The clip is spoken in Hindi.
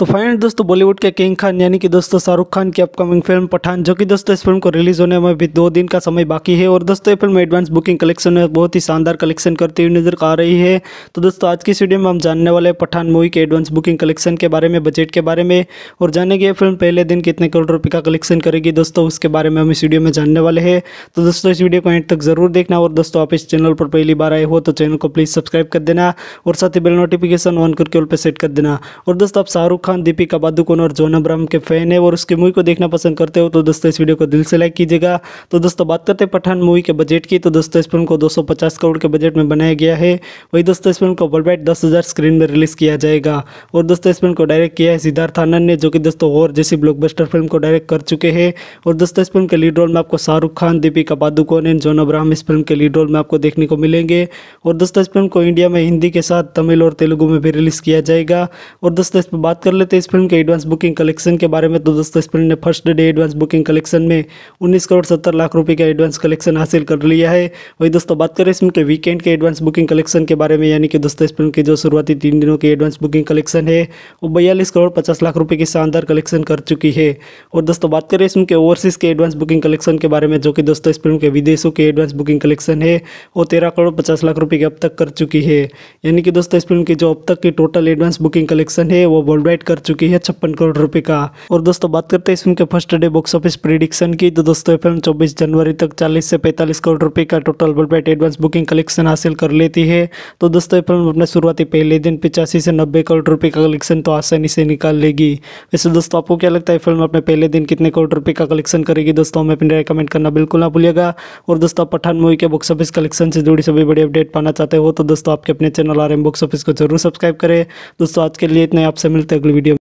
तो फाइनल दोस्तों बॉलीवुड के किंग खान यानी कि दोस्तों शाहरुख खान की अपकमिंग फिल्म पठान जो कि दोस्तों इस फिल्म को रिलीज होने में भी दो दिन का समय बाकी है और दोस्तों ये फिल्म एडवांस बुकिंग कलेक्शन में बहुत ही शानदार कलेक्शन करती हुई नजर आ रही है तो दोस्तों आज की वीडियो में हम जानने वाले पठान मूवी के एडवांस बुकिंग कलेक्शन के बारे में बजट के बारे में और जानेंगे ये फिल्म पहले दिन कितने करोड़ रुपये का कलेक्शन करेगी दोस्तों उसके बारे में हम इस वीडियो में जानने वाले हैं तो दोस्तों इस वीडियो को एंड तक जरूर देखना और दोस्तों आप इस चैनल पर पहली बार आए हो तो चैनल को प्लीज़ सब्सक्राइब कर देना और साथ ही बिल नोटिफिकेशन ऑन करके उन पर सेट कर देना और दोस्तों आप शाहरुख खान दीपिका पादुकोन और जोन अब्राम के फैन है और उसकी मूवी को देखना पसंद करते हो तो दोस्तों इस वीडियो को दिल से लाइक कीजिएगा तो दोस्तों बात करते हैं पठान मूवी के बजट की तो दोस्तों इस फिल्म को 250 करोड़ के बजट में बनाया गया है वही दोस्तों इस फिल्म को वर्ल्ड दस हज़ार स्क्रीन में रिलीज़ किया जाएगा और दोस्तों इस फिल्म को डायरेक्ट किया है सिद्धार्थ आनंद ने जो कि दोस्तों और जैसी ब्लॉक फिल्म को डायरेक्ट कर चुके हैं और दोस्तों इस फिल्म के लीड रोल में आपको शाहरुख खान दीपिका पादुकोन एंड जोन अब्राहम इस फिल्म के लीड रोल में आपको देखने को मिलेंगे और दोस्तों इस फिल्म को इंडिया में हिंदी के साथ तमिल और तेलुगु में भी रिलीज़ किया जाएगा और दोस्तों इस पर बात कर लेते हैं इस फिल्म के एडवांस बुकिंग कलेक्शन के बारे में तो दोस्तों इस फिल्म ने first day advance booking collection में उन्नीस करोड़ सत्तर लाख रुपये का एडवांस कलेक्शन हासिल कर लिया है वही दोस्तों बात करें इसमें के वीकेंड के एडवांस बुकिंग कलेक्शन के बारे में यानी कि दोस्तों इस फिल्म के जो शुरुआती तीन दिनों के एडवांस बुकिंग कलेक्शन है वो बयालीस करोड़ पचास लाख रुपये की शानदार कलेक्शन कर चुकी है और दोस्तों बात करें इसमें के ओवरसीज के एडवांस बुकिंग कलेक्शन के बारे में जो कि दोस्तों इस फिल्म के विदेशों के एडवांस बुकिंग कलेक्शन है वो तेरह करोड़ पचास लाख रुपये की अब तक कर चुकी है यानी कि दोस्तों इस फिल्म की जो अब तक की टोटल एडवांस बुकिंग कलेक्शन है वो वर्ल्ड वाइड कर चुकी है छप्पन करोड़ रुपए का और दोस्तों बात करते हैं इस फिल्म के first day box office prediction की तो दोस्तों ये फिल्म चौबीस जनवरी तक चालीस से पैंतालीस करोड़ रुपए का टोटल बलपेट एडवांस बुकिंग कलेक्शन हासिल कर लेती है तो दोस्तों ये फिल्म अपने शुरुआती पहले दिन पिचासी से नब्बे करोड़ रुपये का कलेक्शन तो आसानी से निकाल लेगी वैसे दोस्तों आपको क्या लगता है फिल्म अपने पहले दिन कितने करोड़ रुपये का कलेक्शन करेगी दोस्तों हमें अपने कमेंट करना बिल्कुल ना भूलिएगा और दोस्तों पठान मूवी के बॉक्स ऑफिस कलेक्शन से जुड़ी सभी बड़ी अपडेट पाना चाहते हो तो दोस्तों आपके अपने channel R M box office को जरूर सब्सक्राइब करें दोस्तों आज के लिए इतने आपसे मिलते अगली video